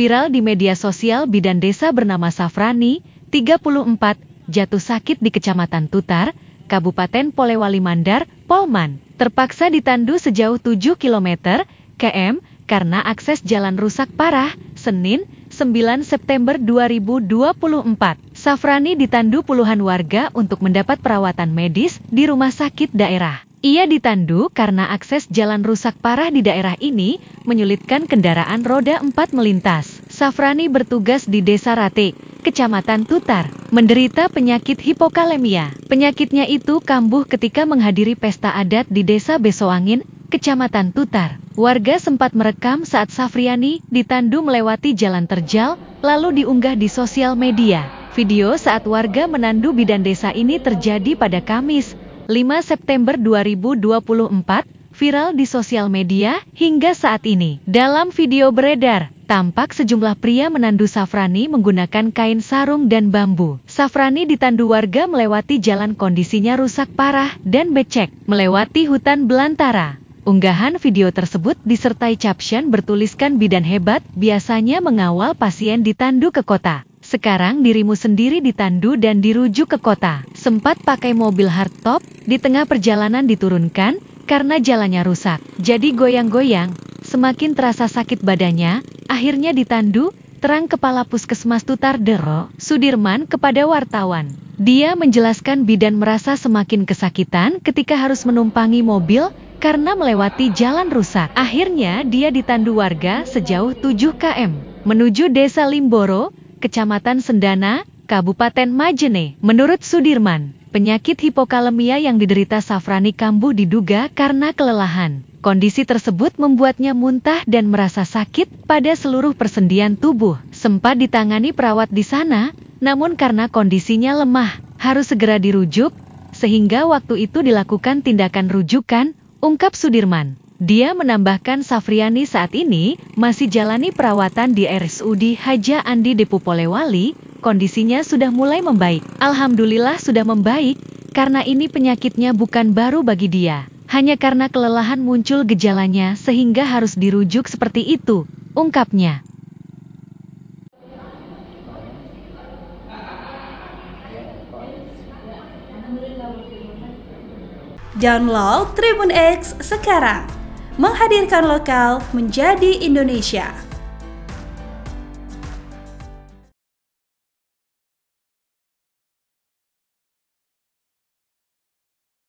viral di media sosial bidan desa bernama Safrani, 34, jatuh sakit di Kecamatan Tutar, Kabupaten Polewali Mandar, Polman. Terpaksa ditandu sejauh 7 km, km, karena akses jalan rusak parah, Senin, 9 September 2024. Safrani ditandu puluhan warga untuk mendapat perawatan medis di rumah sakit daerah. Ia ditandu karena akses jalan rusak parah di daerah ini menyulitkan kendaraan roda empat melintas. Safrani bertugas di Desa Rate, Kecamatan Tutar, menderita penyakit hipokalemia. Penyakitnya itu kambuh ketika menghadiri pesta adat di Desa Besoangin, Kecamatan Tutar. Warga sempat merekam saat Safriani ditandu melewati jalan terjal, lalu diunggah di sosial media. Video saat warga menandu bidan desa ini terjadi pada Kamis, 5 September 2024, viral di sosial media hingga saat ini. Dalam video beredar, tampak sejumlah pria menandu Safrani menggunakan kain sarung dan bambu. Safrani ditandu warga melewati jalan kondisinya rusak parah dan becek, melewati hutan belantara. Unggahan video tersebut disertai caption bertuliskan bidan hebat biasanya mengawal pasien ditandu ke kota. Sekarang dirimu sendiri ditandu dan dirujuk ke kota sempat pakai mobil hardtop, di tengah perjalanan diturunkan, karena jalannya rusak. Jadi goyang-goyang, semakin terasa sakit badannya, akhirnya ditandu, terang kepala puskesmas Tutar Dero, Sudirman kepada wartawan. Dia menjelaskan bidan merasa semakin kesakitan ketika harus menumpangi mobil karena melewati jalan rusak. Akhirnya dia ditandu warga sejauh 7 km menuju Desa Limboro, Kecamatan Sendana, Kabupaten Majene. Menurut Sudirman, penyakit hipokalemia yang diderita Safrani kambuh diduga karena kelelahan. Kondisi tersebut membuatnya muntah dan merasa sakit pada seluruh persendian tubuh. Sempat ditangani perawat di sana, namun karena kondisinya lemah, harus segera dirujuk, sehingga waktu itu dilakukan tindakan rujukan, ungkap Sudirman. Dia menambahkan Safriani saat ini masih jalani perawatan di RSUD Haja Andi Depo Polewali, kondisinya sudah mulai membaik. Alhamdulillah sudah membaik, karena ini penyakitnya bukan baru bagi dia. Hanya karena kelelahan muncul gejalanya sehingga harus dirujuk seperti itu, ungkapnya. Download Tribun X sekarang. Menghadirkan lokal menjadi Indonesia.